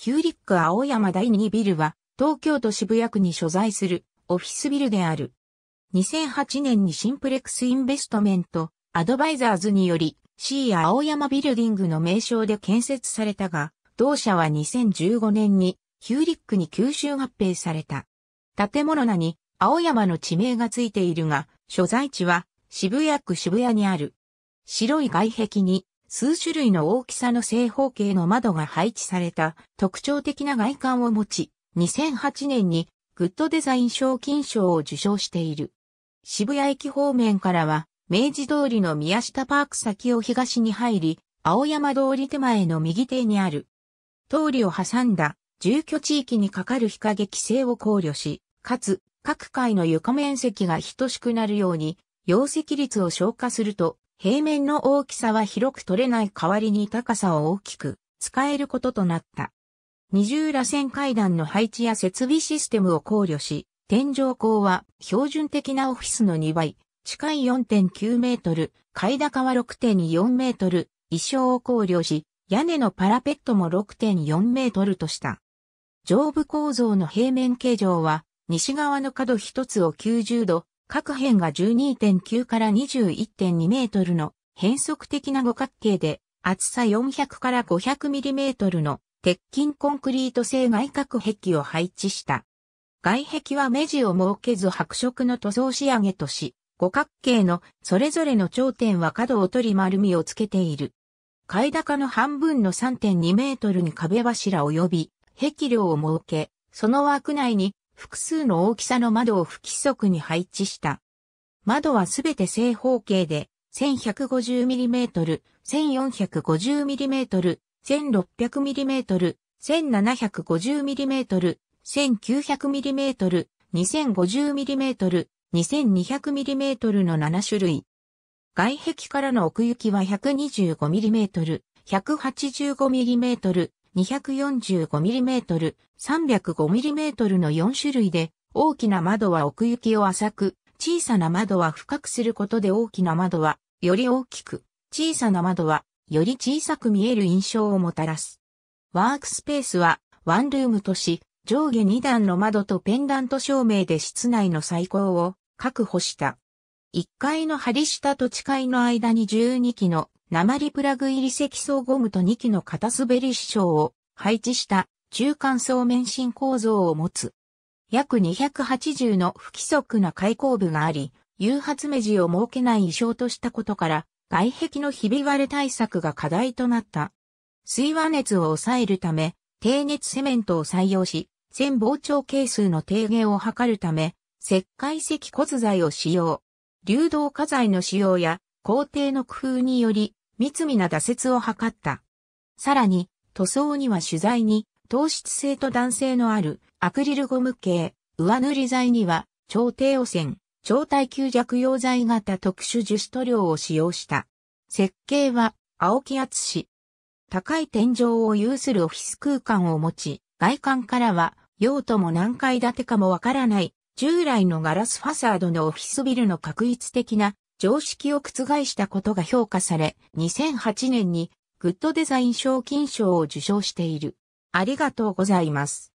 ヒューリック青山第2ビルは、東京都渋谷区に所在するオフィスビルである。2008年にシンプレックスインベストメント、アドバイザーズにより、C 青山ビルディングの名称で建設されたが、同社は2015年にヒューリックに吸収合併された。建物名に青山の地名がついているが、所在地は渋谷区渋谷にある。白い外壁に数種類の大きさの正方形の窓が配置された特徴的な外観を持ち、2008年にグッドデザイン賞金賞を受賞している。渋谷駅方面からは、明治通りの宮下パーク先を東に入り、青山通り手前の右手にある。通りを挟んだ住居地域にかかる日陰規制を考慮し、かつ各階の床面積が等しくなるように、容積率を消化すると平面の大きさは広く取れない代わりに高さを大きく使えることとなった。二重螺旋階段の配置や設備システムを考慮し、天井高は標準的なオフィスの2倍、近い4.9メートル、階高は6.4メートル、衣装を考慮し、屋根のパラペットも6.4メートルとした。上部構造の平面形状は、西側の角一つを90度、各辺が12.9から21.2メートルの変則的な五角形で、厚さ400から500ミリメートルの鉄筋コンクリート製外角壁を配置した。外壁は目地を設けず白色の塗装仕上げとし、五角形のそれぞれの頂点は角を取り丸みをつけている。階高の半分の3.2メートルに壁柱及び壁梁を設け、その枠内に複数の大きさの窓を不規則に配置した。窓はすべて正方形で、1150mm、1450mm、1600mm、1750mm、1900mm、2050mm、2200mm の7種類。外壁からの奥行きは 125mm、185mm、245mm、305mm の4種類で、大きな窓は奥行きを浅く、小さな窓は深くすることで大きな窓は、より大きく、小さな窓は、より小さく見える印象をもたらす。ワークスペースは、ワンルームとし、上下2段の窓とペンダント照明で室内の最高を確保した。1階の張り下と地階の間に12機の鉛プラグ入り積層ゴムと2機の片滑り支障を配置した中間層面心構造を持つ。約280の不規則な開口部があり、誘発目地を設けない衣装としたことから、外壁のひび割れ対策が課題となった。水和熱を抑えるため、低熱セメントを採用し、全膨張係数の低減を図るため、石灰石骨材を使用。流動化材の使用や工程の工夫により、密密な挫折を図った。さらに、塗装には取材に、糖質性と弾性のあるアクリルゴム系、上塗り材には、超低汚染、超耐久弱溶剤型特殊樹脂塗料を使用した。設計は、青木厚氏。高い天井を有するオフィス空間を持ち、外観からは、用途も何階建てかもわからない、従来のガラスファサードのオフィスビルの確一的な常識を覆したことが評価され、2008年にグッドデザイン賞金賞を受賞している。ありがとうございます。